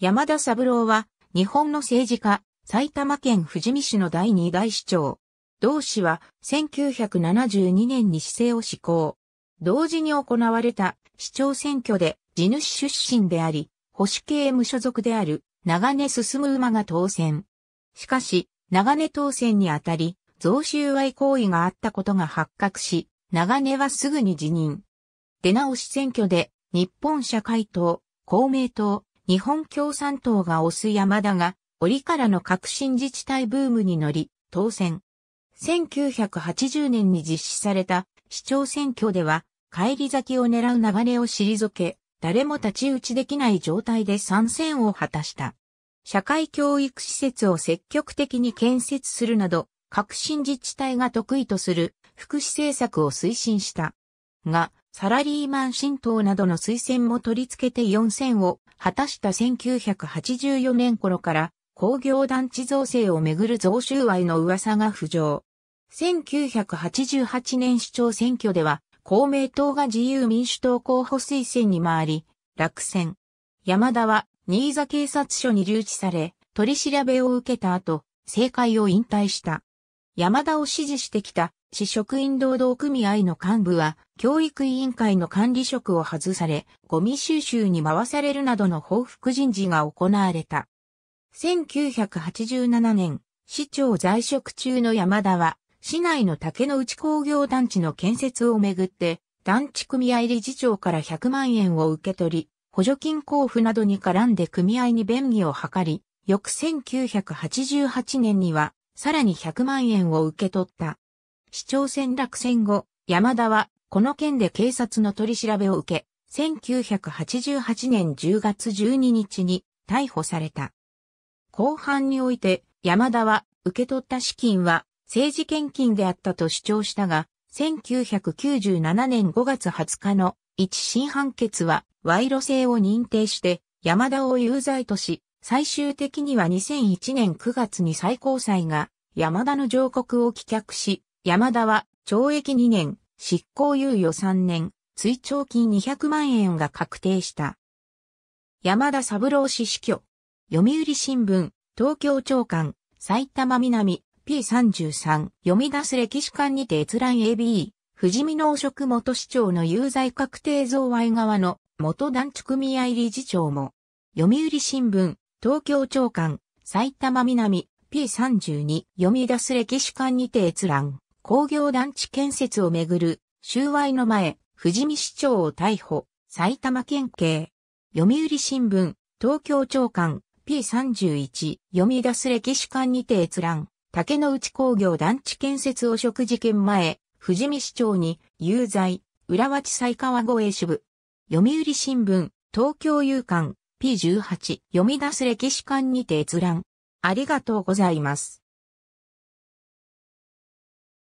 山田三郎は、日本の政治家、埼玉県富士見市の第二代市長。同市は、1972年に市政を施行。同時に行われた市長選挙で、地主出身であり、保守系無所属である、長根進馬が当選。しかし、長根当選にあたり、増収賄行為があったことが発覚し、長根はすぐに辞任。出直し選挙で、日本社会党、公明党、日本共産党が推す山田が、折からの革新自治体ブームに乗り、当選。1980年に実施された市長選挙では、帰り咲きを狙う流れを退け、誰も立ち打ちできない状態で参戦を果たした。社会教育施設を積極的に建設するなど、革新自治体が得意とする福祉政策を推進した。が、サラリーマン新党などの推薦も取り付けて4 0 0 0を果たした1984年頃から工業団地造成をめぐる増収賄の噂が浮上。1988年市長選挙では公明党が自由民主党候補推薦に回り、落選。山田は新座警察署に留置され、取り調べを受けた後、政界を引退した。山田を支持してきた市職員労働組合の幹部は、教育委員会の管理職を外され、ゴミ収集に回されるなどの報復人事が行われた。1987年、市長在職中の山田は、市内の竹の内工業団地の建設をめぐって、団地組合理事長から100万円を受け取り、補助金交付などに絡んで組合に便宜を図り、翌1988年には、さらに100万円を受け取った。市長選落選後、山田は、この件で警察の取り調べを受け、1988年10月12日に逮捕された。後半において、山田は、受け取った資金は、政治献金であったと主張したが、1997年5月20日の一審判決は、賄賂性を認定して、山田を有罪とし、最終的には2001年9月に最高裁が、山田の上告を棄却し、山田は懲役2年、執行猶予3年、追徴金200万円が確定した。山田三郎氏死去。読売新聞、東京長官、埼玉南、P33、読み出す歴史館にて閲覧 AB、富士見農食元市長の有罪確定贈賄側の元団地組合理事長も、読売新聞、東京長官、埼玉南、P32、読み出す歴史館にて閲覧。工業団地建設をめぐる収賄の前、富士見市長を逮捕、埼玉県警。読売新聞、東京長官、P31、読み出す歴史館にて閲覧、竹之内工業団地建設汚職事件前、富士見市長に、有罪、浦和地裁川越支部。読売新聞、東京有館、P18、読み出す歴史館にて閲覧。ありがとうございます。